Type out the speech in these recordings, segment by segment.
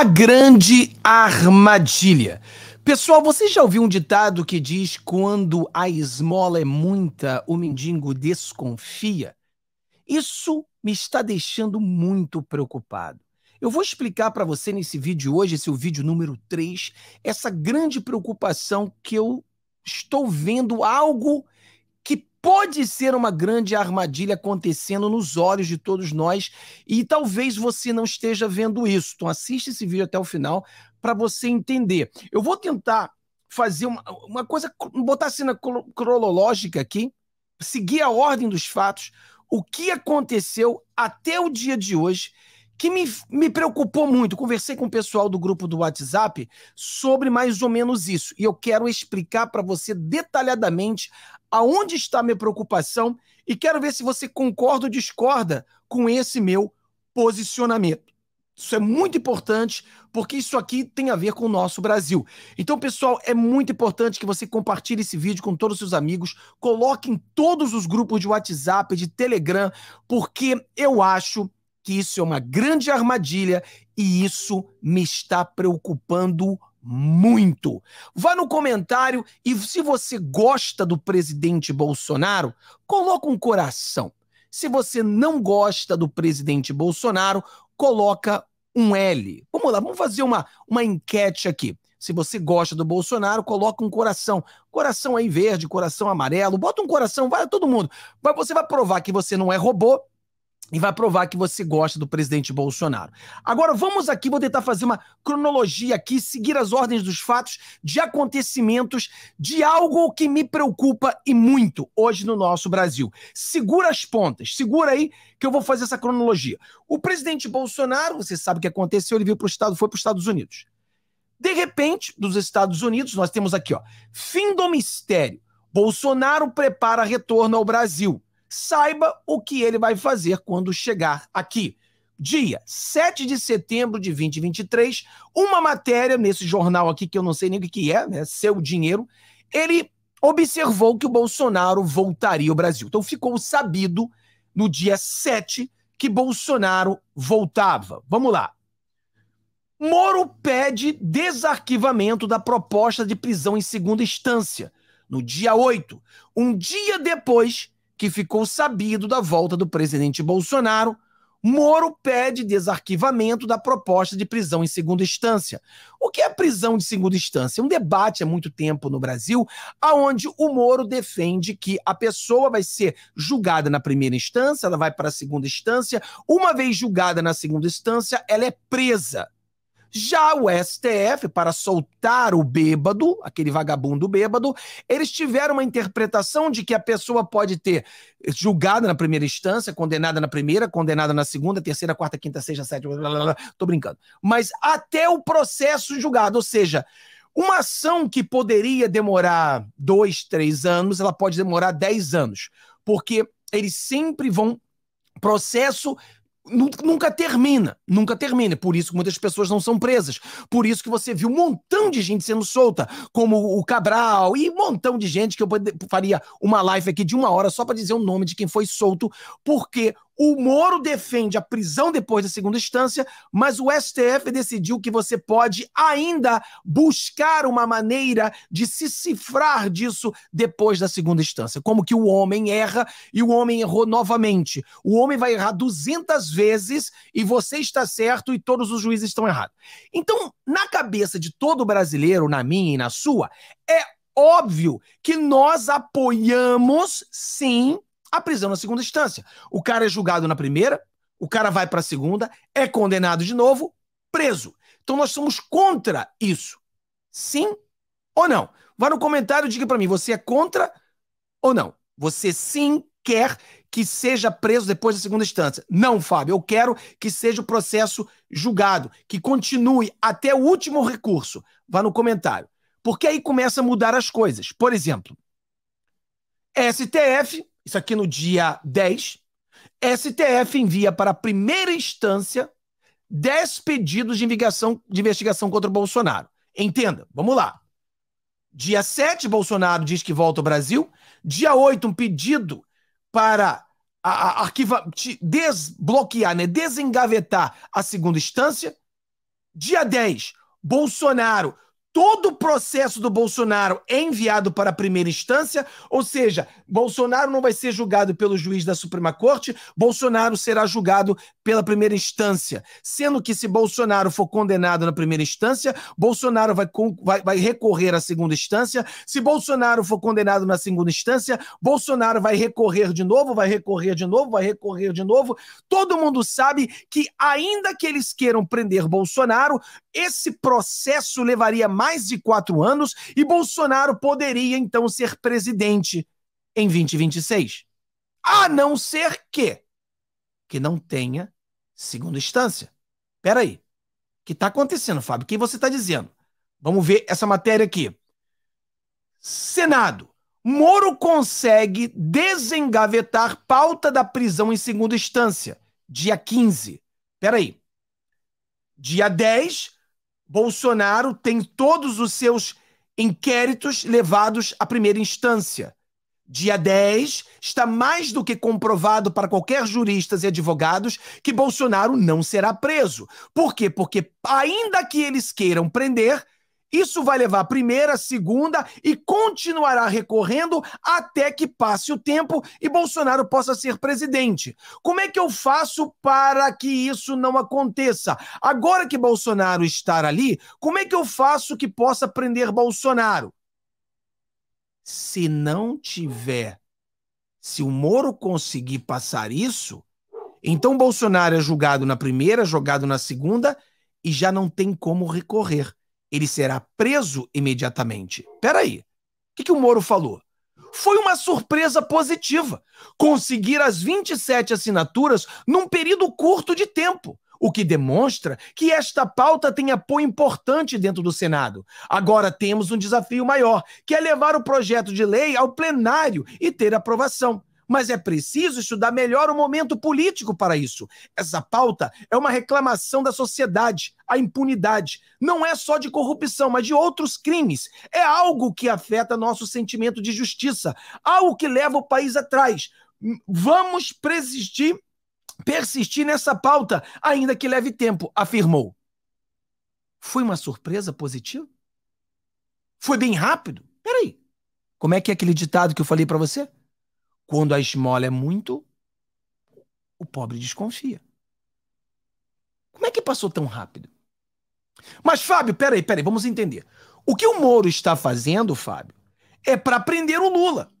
A grande armadilha. Pessoal, você já ouviu um ditado que diz quando a esmola é muita, o mendigo desconfia? Isso me está deixando muito preocupado. Eu vou explicar para você nesse vídeo hoje, esse é o vídeo número 3, essa grande preocupação que eu estou vendo algo pode ser uma grande armadilha acontecendo nos olhos de todos nós e talvez você não esteja vendo isso. Então assiste esse vídeo até o final para você entender. Eu vou tentar fazer uma, uma coisa, botar assim a cena cronológica aqui, seguir a ordem dos fatos, o que aconteceu até o dia de hoje que me, me preocupou muito. Conversei com o pessoal do grupo do WhatsApp sobre mais ou menos isso. E eu quero explicar para você detalhadamente aonde está a minha preocupação e quero ver se você concorda ou discorda com esse meu posicionamento. Isso é muito importante, porque isso aqui tem a ver com o nosso Brasil. Então, pessoal, é muito importante que você compartilhe esse vídeo com todos os seus amigos, coloque em todos os grupos de WhatsApp, de Telegram, porque eu acho que isso é uma grande armadilha e isso me está preocupando muito. Vá no comentário e se você gosta do presidente Bolsonaro, coloca um coração. Se você não gosta do presidente Bolsonaro, coloca um L. Vamos lá, vamos fazer uma, uma enquete aqui. Se você gosta do Bolsonaro, coloca um coração. Coração aí verde, coração amarelo, bota um coração, vai todo mundo. Mas você vai provar que você não é robô e vai provar que você gosta do presidente Bolsonaro. Agora vamos aqui, vou tentar fazer uma cronologia aqui, seguir as ordens dos fatos, de acontecimentos, de algo que me preocupa e muito hoje no nosso Brasil. Segura as pontas, segura aí que eu vou fazer essa cronologia. O presidente Bolsonaro, você sabe o que aconteceu, ele veio para o estado, foi para os Estados Unidos. De repente, dos Estados Unidos, nós temos aqui, ó, fim do mistério. Bolsonaro prepara retorno ao Brasil saiba o que ele vai fazer quando chegar aqui. Dia 7 de setembro de 2023, uma matéria nesse jornal aqui que eu não sei nem o que é, né? Seu Dinheiro, ele observou que o Bolsonaro voltaria ao Brasil. Então ficou sabido no dia 7 que Bolsonaro voltava. Vamos lá. Moro pede desarquivamento da proposta de prisão em segunda instância. No dia 8, um dia depois que ficou sabido da volta do presidente Bolsonaro, Moro pede desarquivamento da proposta de prisão em segunda instância. O que é prisão de segunda instância? Um debate há muito tempo no Brasil, aonde o Moro defende que a pessoa vai ser julgada na primeira instância, ela vai para a segunda instância, uma vez julgada na segunda instância, ela é presa. Já o STF, para soltar o bêbado, aquele vagabundo bêbado, eles tiveram uma interpretação de que a pessoa pode ter julgada na primeira instância, condenada na primeira, condenada na segunda, terceira, quarta, quinta, sexta, sétima, blá, blá, blá, tô brincando. Mas até o processo julgado, ou seja, uma ação que poderia demorar dois, três anos, ela pode demorar dez anos, porque eles sempre vão processo nunca termina, nunca termina. Por isso que muitas pessoas não são presas. Por isso que você viu um montão de gente sendo solta, como o Cabral e um montão de gente que eu faria uma live aqui de uma hora só para dizer o nome de quem foi solto, porque o Moro defende a prisão depois da segunda instância, mas o STF decidiu que você pode ainda buscar uma maneira de se cifrar disso depois da segunda instância. Como que o homem erra e o homem errou novamente. O homem vai errar 200 vezes e você está certo e todos os juízes estão errados. Então, na cabeça de todo brasileiro, na minha e na sua, é óbvio que nós apoiamos, sim, a prisão na segunda instância. O cara é julgado na primeira, o cara vai para a segunda, é condenado de novo, preso. Então nós somos contra isso. Sim ou não? Vá no comentário e diga para mim, você é contra ou não? Você sim quer que seja preso depois da segunda instância. Não, Fábio, eu quero que seja o processo julgado, que continue até o último recurso. Vá no comentário. Porque aí começa a mudar as coisas. Por exemplo, STF isso aqui no dia 10, STF envia para a primeira instância 10 pedidos de investigação, de investigação contra o Bolsonaro. Entenda, vamos lá. Dia 7, Bolsonaro diz que volta ao Brasil. Dia 8, um pedido para a, a arquiva, desbloquear, né, desengavetar a segunda instância. Dia 10, Bolsonaro todo o processo do Bolsonaro é enviado para a primeira instância, ou seja, Bolsonaro não vai ser julgado pelo juiz da Suprema Corte, Bolsonaro será julgado pela primeira instância. Sendo que, se Bolsonaro for condenado na primeira instância, Bolsonaro vai, vai, vai recorrer à segunda instância. Se Bolsonaro for condenado na segunda instância, Bolsonaro vai recorrer de novo, vai recorrer de novo, vai recorrer de novo. Todo mundo sabe que, ainda que eles queiram prender Bolsonaro, esse processo levaria mais mais de quatro anos e Bolsonaro poderia então ser presidente em 2026. A não ser que que não tenha segunda instância. Peraí, aí. O que está acontecendo, Fábio? O que você está dizendo? Vamos ver essa matéria aqui. Senado. Moro consegue desengavetar pauta da prisão em segunda instância, dia 15. Peraí. Dia 10, Bolsonaro tem todos os seus inquéritos levados à primeira instância. Dia 10, está mais do que comprovado para qualquer juristas e advogados que Bolsonaro não será preso. Por quê? Porque, ainda que eles queiram prender, isso vai levar primeira, segunda e continuará recorrendo até que passe o tempo e Bolsonaro possa ser presidente. Como é que eu faço para que isso não aconteça? Agora que Bolsonaro está ali, como é que eu faço que possa prender Bolsonaro? Se não tiver, se o Moro conseguir passar isso, então Bolsonaro é julgado na primeira, jogado na segunda e já não tem como recorrer ele será preso imediatamente. Peraí, o que, que o Moro falou? Foi uma surpresa positiva conseguir as 27 assinaturas num período curto de tempo, o que demonstra que esta pauta tem apoio importante dentro do Senado. Agora temos um desafio maior, que é levar o projeto de lei ao plenário e ter aprovação mas é preciso estudar melhor o momento político para isso. Essa pauta é uma reclamação da sociedade, a impunidade. Não é só de corrupção, mas de outros crimes. É algo que afeta nosso sentimento de justiça, algo que leva o país atrás. Vamos persistir, persistir nessa pauta, ainda que leve tempo, afirmou. Foi uma surpresa positiva? Foi bem rápido? Peraí. Como é que é aquele ditado que eu falei para você? Quando a esmola é muito, o pobre desconfia. Como é que passou tão rápido? Mas, Fábio, peraí, peraí, vamos entender. O que o Moro está fazendo, Fábio, é para prender o Lula.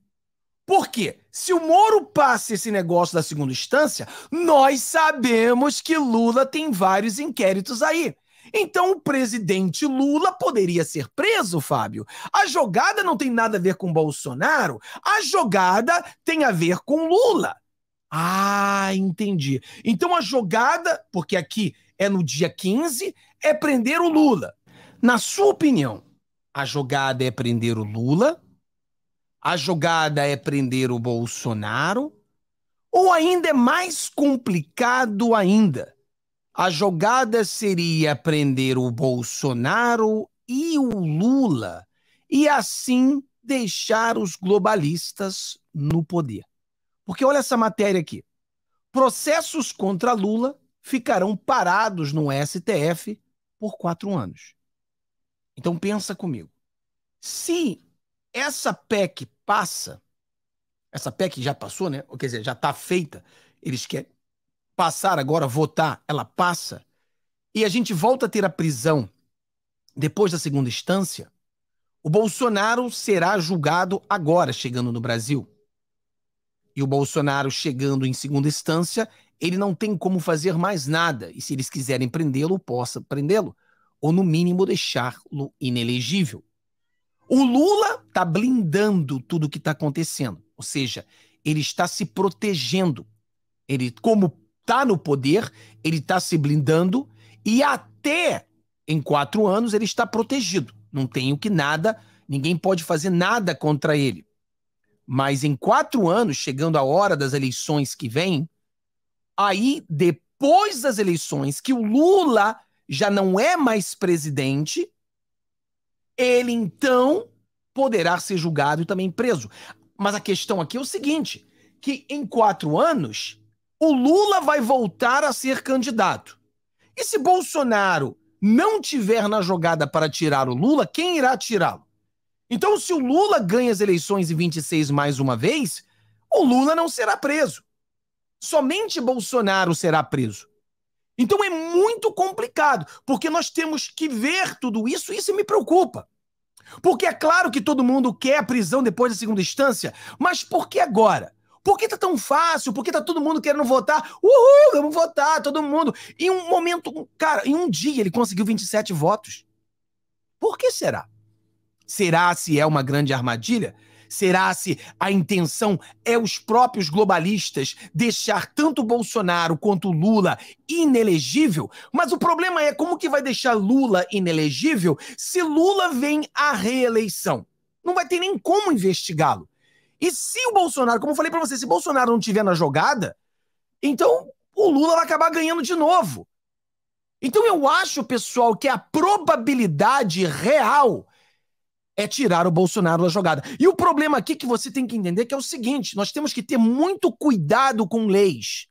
Por quê? Se o Moro passa esse negócio da segunda instância, nós sabemos que Lula tem vários inquéritos aí. Então o presidente Lula poderia ser preso, Fábio. A jogada não tem nada a ver com Bolsonaro, a jogada tem a ver com Lula. Ah, entendi. Então a jogada, porque aqui é no dia 15, é prender o Lula. Na sua opinião, a jogada é prender o Lula? A jogada é prender o Bolsonaro? Ou ainda é mais complicado ainda? a jogada seria prender o Bolsonaro e o Lula e assim deixar os globalistas no poder. Porque olha essa matéria aqui. Processos contra Lula ficarão parados no STF por quatro anos. Então pensa comigo. Se essa PEC passa, essa PEC já passou, né? quer dizer, já está feita, eles querem passar agora, votar, ela passa, e a gente volta a ter a prisão depois da segunda instância, o Bolsonaro será julgado agora, chegando no Brasil. E o Bolsonaro chegando em segunda instância, ele não tem como fazer mais nada. E se eles quiserem prendê-lo, possa prendê-lo. Ou, no mínimo, deixá-lo inelegível. O Lula está blindando tudo o que está acontecendo. Ou seja, ele está se protegendo. Ele, como está no poder, ele está se blindando e até em quatro anos ele está protegido. Não tem o que nada, ninguém pode fazer nada contra ele. Mas em quatro anos, chegando a hora das eleições que vem, aí depois das eleições, que o Lula já não é mais presidente, ele então poderá ser julgado e também preso. Mas a questão aqui é o seguinte: que em quatro anos o Lula vai voltar a ser candidato. E se Bolsonaro não tiver na jogada para tirar o Lula, quem irá tirá-lo? Então, se o Lula ganha as eleições em 26 mais uma vez, o Lula não será preso. Somente Bolsonaro será preso. Então é muito complicado, porque nós temos que ver tudo isso, e isso me preocupa. Porque é claro que todo mundo quer a prisão depois da segunda instância, mas por que agora? Por que tá tão fácil? Por que tá todo mundo querendo votar? Uhul, vamos votar, todo mundo. Em um momento, cara, em um dia ele conseguiu 27 votos. Por que será? Será se é uma grande armadilha? Será se a intenção é os próprios globalistas deixar tanto Bolsonaro quanto Lula inelegível? Mas o problema é como que vai deixar Lula inelegível se Lula vem à reeleição? Não vai ter nem como investigá-lo. E se o Bolsonaro, como eu falei para você, se o Bolsonaro não tiver na jogada, então o Lula vai acabar ganhando de novo. Então eu acho, pessoal, que a probabilidade real é tirar o Bolsonaro da jogada. E o problema aqui que você tem que entender é que é o seguinte, nós temos que ter muito cuidado com leis.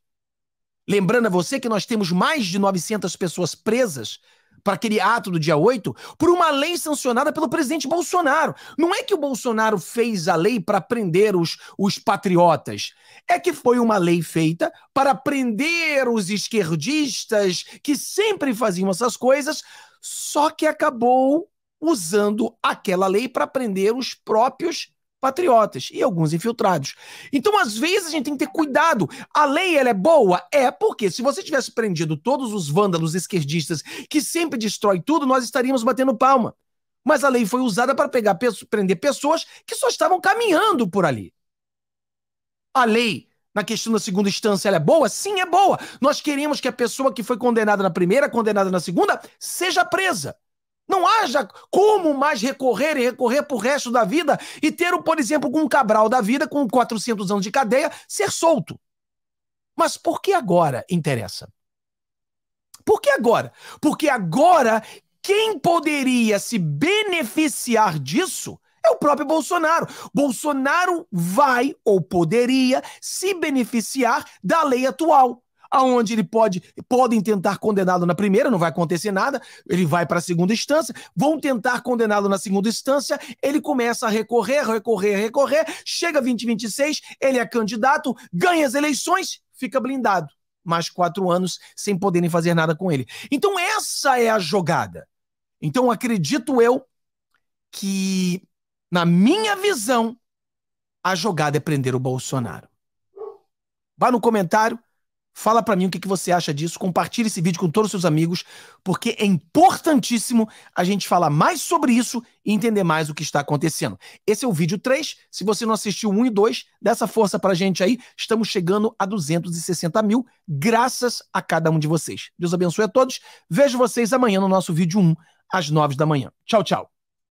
Lembrando a você que nós temos mais de 900 pessoas presas para aquele ato do dia 8, por uma lei sancionada pelo presidente Bolsonaro. Não é que o Bolsonaro fez a lei para prender os, os patriotas, é que foi uma lei feita para prender os esquerdistas que sempre faziam essas coisas, só que acabou usando aquela lei para prender os próprios patriotas e alguns infiltrados. Então, às vezes, a gente tem que ter cuidado. A lei ela é boa? É, porque se você tivesse prendido todos os vândalos esquerdistas que sempre destrói tudo, nós estaríamos batendo palma. Mas a lei foi usada para pegar, prender pessoas que só estavam caminhando por ali. A lei na questão da segunda instância ela é boa? Sim, é boa. Nós queremos que a pessoa que foi condenada na primeira, condenada na segunda, seja presa. Não haja como mais recorrer e recorrer pro resto da vida e ter, por exemplo, com um Cabral da vida, com 400 anos de cadeia, ser solto. Mas por que agora interessa? Por que agora? Porque agora quem poderia se beneficiar disso é o próprio Bolsonaro. Bolsonaro vai ou poderia se beneficiar da lei atual aonde ele pode podem tentar condená-lo na primeira, não vai acontecer nada, ele vai para a segunda instância, vão tentar condená-lo na segunda instância, ele começa a recorrer, recorrer, recorrer, chega 2026, ele é candidato, ganha as eleições, fica blindado. Mais quatro anos sem poderem fazer nada com ele. Então, essa é a jogada. Então, acredito eu que, na minha visão, a jogada é prender o Bolsonaro. Vá no comentário, Fala para mim o que, que você acha disso, compartilhe esse vídeo com todos os seus amigos, porque é importantíssimo a gente falar mais sobre isso e entender mais o que está acontecendo. Esse é o vídeo 3, se você não assistiu 1 e 2, dá essa força pra gente aí, estamos chegando a 260 mil, graças a cada um de vocês. Deus abençoe a todos, vejo vocês amanhã no nosso vídeo 1, às 9 da manhã. Tchau, tchau.